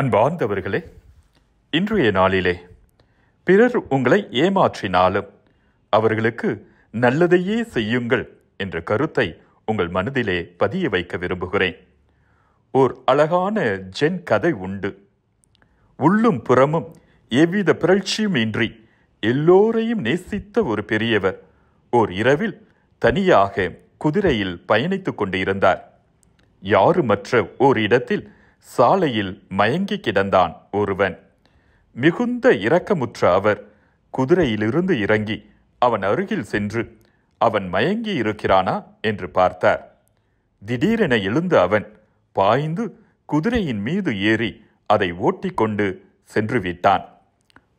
அன்பார்ந்தவர்களே இன்றைய நாளிலே பிறர் உங்களை ஏமாற்றினாலும் அவர்களுக்கு நல்லதையே செய்யுங்கள் என்ற கருத்தை உங்கள் மனதிலே பதிய வைக்க விரும்புகிறேன் ஓர் அழகான ஜென் கதை உண்டு உள்ளும் புறமும் எவ்வித புரட்சியும் இன்றி எல்லோரையும் நேசித்த ஒரு பெரியவர் ஓர் இரவில் தனியாக குதிரையில் பயணித்துக் கொண்டிருந்தார் இருந்தார் யாருமற்ற ஓர் இடத்தில் சாலையில் மயங்கி கிடந்தான் ஒருவன் மிகுந்த இரக்கமுற்ற அவர் குதிரையிலிருந்து இறங்கி அவன் அருகில் சென்று அவன் மயங்கி இருக்கிறானா என்று பார்த்தார் திடீரென எழுந்து அவன் பாய்ந்து குதிரையின் மீது ஏறி அதை ஓட்டிக்கொண்டு சென்று விட்டான்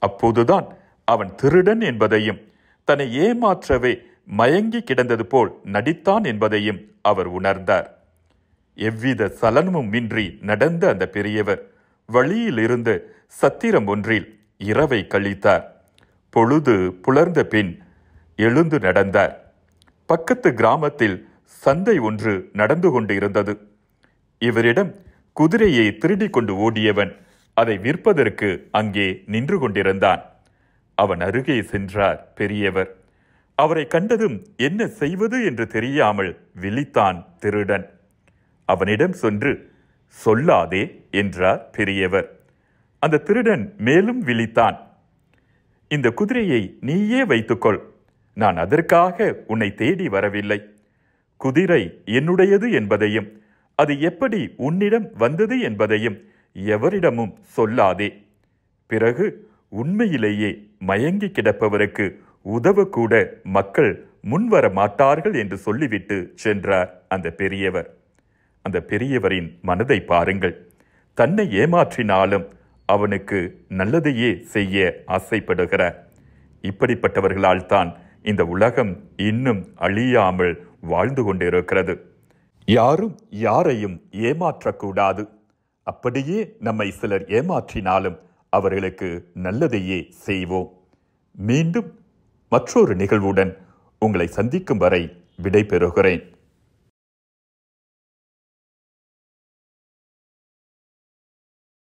அப்போதுதான் அவன் திருடன் என்பதையும் தன்னை ஏமாற்றவே மயங்கி கிடந்தது போல் நடித்தான் என்பதையும் அவர் உணர்ந்தார் எவ்வித சலனமும் இன்றி நடந்த அந்த பெரியவர் வழியில் இருந்து சத்திரம் ஒன்றில் இரவை கழித்தார் பொழுது புலர்ந்த பின் எழுந்து நடந்தார் பக்கத்து கிராமத்தில் சந்தை ஒன்று நடந்து கொண்டிருந்தது இவரிடம் குதிரையை திருடி கொண்டு ஓடியவன் அதை விற்பதற்கு அங்கே நின்று கொண்டிருந்தான் அவன் அருகே சென்றார் பெரியவர் அவரை கண்டதும் என்ன செய்வது என்று தெரியாமல் விழித்தான் திருடன் அவனிடம் சென்று சொல்லாதே என்றார் பெரியவர் அந்த திருடன் மேலும் விழித்தான் இந்த குதிரையை நீயே வைத்துக்கொள் நான் அதற்காக உன்னை தேடி வரவில்லை குதிரை என்னுடையது என்பதையும் அது எப்படி உன்னிடம் வந்தது என்பதையும் எவரிடமும் சொல்லாதே பிறகு உண்மையிலேயே மயங்கி கிடப்பவருக்கு உதவக்கூட மக்கள் முன்வர மாட்டார்கள் என்று சொல்லிவிட்டு சென்றார் அந்த பெரியவர் அந்த பெரியவரின் மனதை பாருங்கள் தன்னை ஏமாற்றினாலும் அவனுக்கு நல்லதையே செய்ய ஆசைப்படுகிற இப்படிப்பட்டவர்களால் தான் இந்த உலகம் இன்னும் அழியாமல் வாழ்ந்து கொண்டிருக்கிறது யாரும் யாரையும் ஏமாற்றக்கூடாது அப்படியே நம்மை சிலர் ஏமாற்றினாலும் அவர்களுக்கு நல்லதையே செய்வோம் மீண்டும் மற்றொரு நிகழ்வுடன் உங்களை சந்திக்கும் வரை விடைபெறுகிறேன்